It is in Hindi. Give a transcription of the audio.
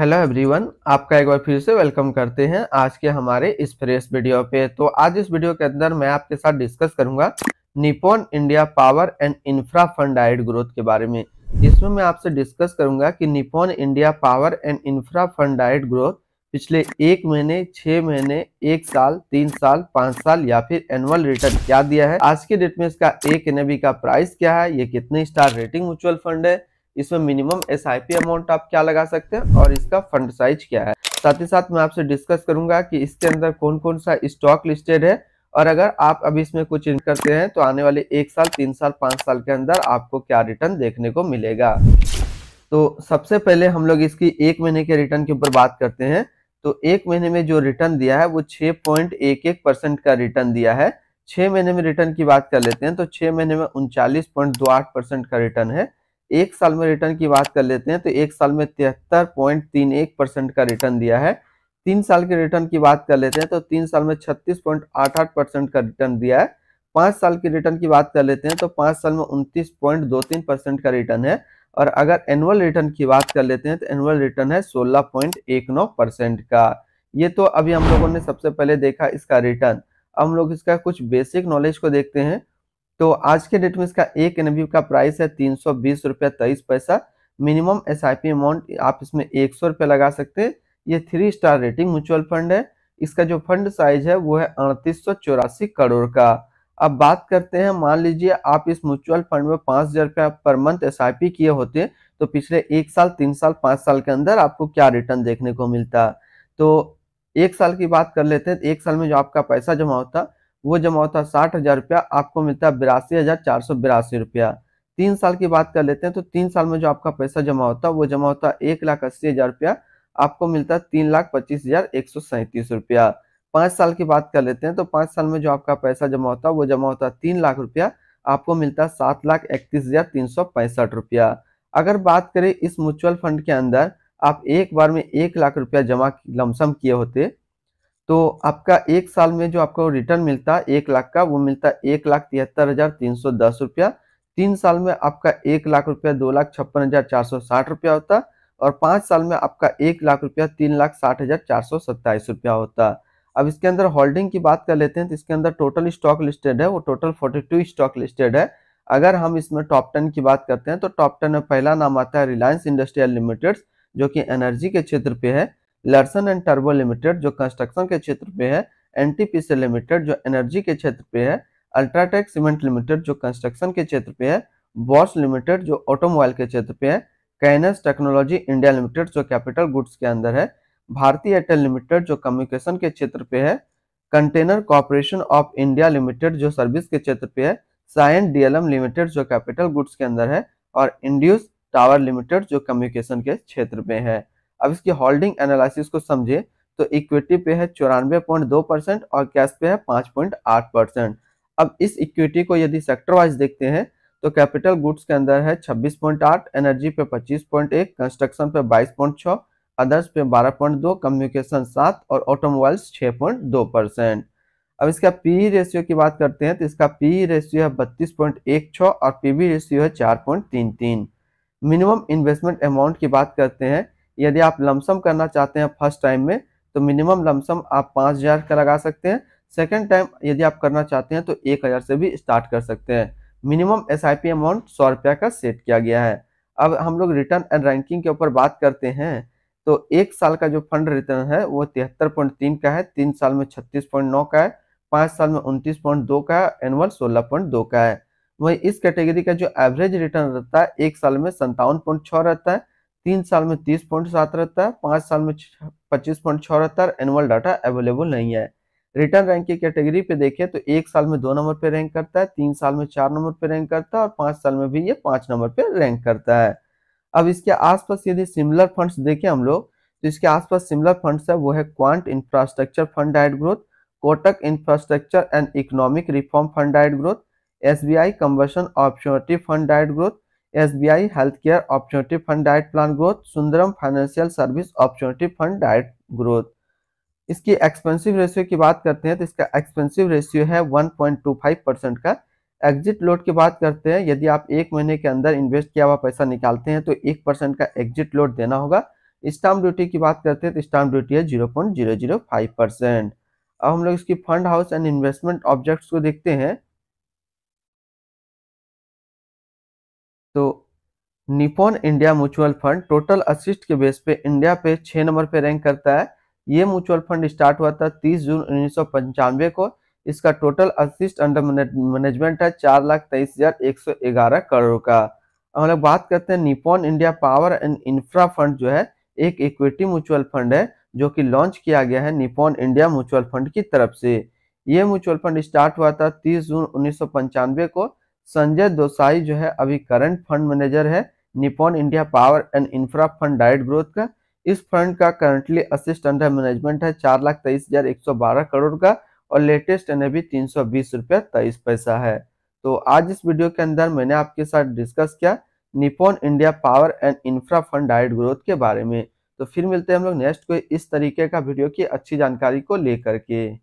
हेलो एवरीवन आपका एक बार फिर से वेलकम करते हैं आज के हमारे इस फ्रेश वीडियो पे तो आज इस वीडियो के अंदर मैं आपके साथ डिस्कस करूंगा Nippon India power and infra fund आइड ग्रोथ के बारे में इसमें मैं आपसे डिस्कस करूंगा कि Nippon India power and infra fund आइड ग्रोथ पिछले एक महीने छह महीने एक साल तीन साल पाँच साल या फिर एनुअल रिटर्न क्या दिया है आज के डेट में इसका एक एनएबी का प्राइस क्या है ये कितने स्टार रेटिंग म्यूचुअल फंड है इसमें मिनिमम एस अमाउंट आप क्या लगा सकते हैं और इसका फंड साइज क्या है साथ ही साथ मैं आपसे डिस्कस करूंगा कि इसके अंदर कौन कौन सा स्टॉक लिस्टेड है और अगर आप अभी इसमें कुछ इन करते हैं तो आने वाले एक साल तीन साल पाँच साल के अंदर आपको क्या रिटर्न देखने को मिलेगा तो सबसे पहले हम लोग इसकी एक महीने के रिटर्न के ऊपर बात करते हैं तो एक महीने में जो रिटर्न दिया है वो छः पॉइंट एक एक परसेंट का रिटर्न दिया है छः महीने में रिटर्न की बात कर लेते हैं तो छः महीने में उनचालीस पॉइंट दो आठ परसेंट का रिटर्न है एक साल में रिटर्न की बात कर लेते हैं तो एक साल में तिहत्तर पॉइंट तीन एक परसेंट का रिटर्न दिया है तीन साल के रिटर्न की बात कर लेते हैं तो तीन साल में छत्तीस पॉइंट आठ आठ परसेंट का रिटर्न दिया है पाँच साल के रिटर्न की बात कर लेते हैं तो पाँच साल में उनतीस पॉइंट दो तीन परसेंट का रिटर्न है और अगर एनुअल रिटर्न की बात कर लेते हैं तो एनुअल रिटर्न है सोलह पॉइंट एक नौ परसेंट का ये तो अभी हम लोगों ने सबसे पहले देखा इसका रिटर्न हम लोग इसका कुछ बेसिक नॉलेज को देखते हैं तो आज के डेट में इसका एक एन का प्राइस है तीन सौ बीस रुपया तेईस पैसा minimum S I P amount आप इसमें एक सौ रुपया लगा सकते हैं ये three star rating mutual fund है इसका जो फंड साइज है वो है अड़तीस सौ चौरासी करोड़ का अब बात करते हैं मान लीजिए आप इस म्यूचुअल फंड में पाँच हज़ार रुपया per month S I P किए होते तो पिछले एक साल तीन साल पाँच साल के अंदर आपको क्या रिटर्न देखने को मिलता तो एक साल की बात कर लेते हैं एक साल में जो आपका पैसा जमा होता वो जमा होता है साठ हजार रुपया आपको मिलता है बिरासी हजार चार सौ बिरासी रुपया तीन साल की बात कर लेते हैं तो तीन साल में जो आपका पैसा जमा होता है वो जमा होता है एक लाख अस्सी हजार रुपया आपको मिलता है तीन लाख पच्चीस हजार एक सौ सैंतीस रुपया पांच साल की बात कर लेते हैं तो पांच साल में जो आपका पैसा जमा होता है वो जमा होता है तीन लाख रुपया आपको मिलता है सात लाख इकतीस हजार तीन सौ पैंसठ रुपया अगर बात करें इस म्यूचुअल फंड के अंदर आप एक बार में एक लाख रुपया जमा लमसम किए होते तो आपका एक साल में जो आपको रिटर्न मिलता है एक लाख का वो मिलता है एक लाख तिहत्तर हजार तीन सौ दस रुपया तीन साल में आपका एक लाख रुपया दो लाख छप्पन हजार चार सौ साठ रुपया होता और पाँच साल में आपका एक लाख रुपया तीन लाख साठ हजार चार सौ सत्ताईस रुपया होता अब इसके अंदर होल्डिंग की बात कर लेते हैं तो इसके अंदर टोटल स्टॉक लिस्टेड है वो total forty two stock listed है अगर हम इसमें टॉप टेन की बात करते हैं तो टॉप टेन में पहला नाम आता है रिलायंस इंडस्ट्रियल लिमिटेड जो कि एनर्जी के क्षेत्र पे है लर्सन एंड टर्बो लिमिटेड जो कंस्ट्रक्शन के क्षेत्र पे है एनटीपीसी लिमिटेड जो एनर्जी के क्षेत्र पे है अल्ट्राटेक सीमेंट लिमिटेड जो कंस्ट्रक्शन के क्षेत्र पे है बॉस लिमिटेड जो ऑटोमोबाइल के क्षेत्र पे है कैनस टेक्नोलॉजी इंडिया लिमिटेड जो कैपिटल गुड्स के अंदर है भारतीय एयरटेल लिमिटेड जो कम्युनिकेशन के क्षेत्र पे है Container Corporation of India limited जो सर्विस के क्षेत्र पे है साइन डीएलएम लिमिटेड जो कैपिटल गुड्स के अंदर है और इंड्यूस टावर लिमिटेड जो कम्युनिकेशन के क्षेत्र में है अब इसकी होल्डिंग एनालिसिस को समझे तो इक्विटी पे है चौरानवे पॉइंट दो परसेंट और कैश पे है पांच पॉइंट आठ परसेंट अब इस इक्विटी को यदि सेक्टर वाइज देखते हैं तो कैपिटल गुड्स के अंदर है 26.8 एनर्जी पे 25.1 कंस्ट्रक्शन पे 22.6 अदर्स पे 12.2 कम्युनिकेशन 7 और ऑटोमोबाइल्स 6.2 परसेंट अब इसका पी रेशियो e की बात करते हैं तो इसका पी रेशियो e है बत्तीस पॉइंट एक छः और पी रेशियो है चार पॉइंट तीन तीन मिनिमम इन्वेस्टमेंट अमाउंट की बात करते हैं यदि आप लमसम करना चाहते हैं फर्स्ट टाइम में तो मिनिमम लमसम आप पाँच हज़ार का लगा सकते हैं सेकेंड टाइम यदि आप करना चाहते हैं तो एक हज़ार से भी स्टार्ट कर सकते हैं minimum S I P amount सौ रुपया का सेट किया गया है अब हम लोग रिटर्न एंड रैंकिंग के ऊपर बात करते हैं तो एक साल का जो फंड रिटर्न है वो तिहत्तर पॉइंट तीन का है तीन साल में छत्तीस पॉइंट नौ का है पाँच साल में उनतीस पॉइंट दो का है एनुअल सोलह पॉइंट दो का है वही इस कैटेगरी का जो एवरेज रिटर्न रहता है एक साल में संतावन पॉइंट छः रहता है तीन साल में तीस पॉइंट सात रहता है पाँच साल में पच्चीस पॉइंट छह रहता है एनुअल डाटा अवेलेबल नहीं है रिटर्न रैंक की कैटेगरी पे देखें तो एक साल में दो नंबर पे रैंक करता है तीन साल में चार नंबर पे रैंक करता है और पांच साल में भी ये पांच नंबर पे रैंक करता है अब इसके आसपास यदि सिमिलर फंड्स देखें हम लोग तो इसके आसपास सिमिलर फंड्स है वो है quant infrastructure fund diet growth Kotak infrastructure and economic reform fund diet growth S B I combustion ऑप्शनिटी fund diet growth SBI health care opportunity fund diet plan growth Sundaram financial service opportunity fund diet growth इसकी एक्सपेंसिव रेशियो की बात करते हैं तो इसका एक्सपेंसिव रेशियो है 1.25 परसेंट का एग्जिट लोड की बात करते हैं यदि आप एक महीने के अंदर इन्वेस्ट किया हुआ पैसा निकालते हैं तो एक परसेंट का एग्जिट लोड देना होगा स्टाम्प ड्यूटी की बात करते हैं तो स्टाम्प ड्यूटी है zero point zero zero five percent अब हम लोग इसकी fund house and investment objects को देखते हैं तो Nippon India mutual fund total assets के बेस पे इंडिया पे छः नंबर पे रैंक करता है ये म्यूचुअल फंड स्टार्ट हुआ था 30 जून उन्नीस को इसका टोटल असिस्ट अंडर मैनेजमेंट है चार लाख तेईस हजार एक सौ ग्यारह करोड़ का हम लोग बात करते हैं Nippon India power and infra fund जो है एक इक्विटी म्यूचुअल फंड है जो कि लॉन्च किया गया है निपोन इंडिया म्यूचुअल फंड की तरफ से ये म्यूचुअल फंड स्टार्ट हुआ था तीस जून उन्नीस को संजय दोसाई जो है अभी करंट फंड मैनेजर है Nippon India power and infra fund direct growth का इस फंड का करंटली असिस्ट अंडर मैनेजमेंट है चार लाख तेईस हजार एक सौ बारह करोड़ का और लेटेस्ट एन एवी तीन सौ बीस रुपये तेईस पैसा है तो आज इस वीडियो के अंदर मैंने आपके साथ डिस्कस किया Nippon India power and infra fund direct growth के बारे में तो फिर मिलते हैं हम लोग नेक्स्ट कोई इस तरीके का वीडियो की अच्छी जानकारी को लेकर के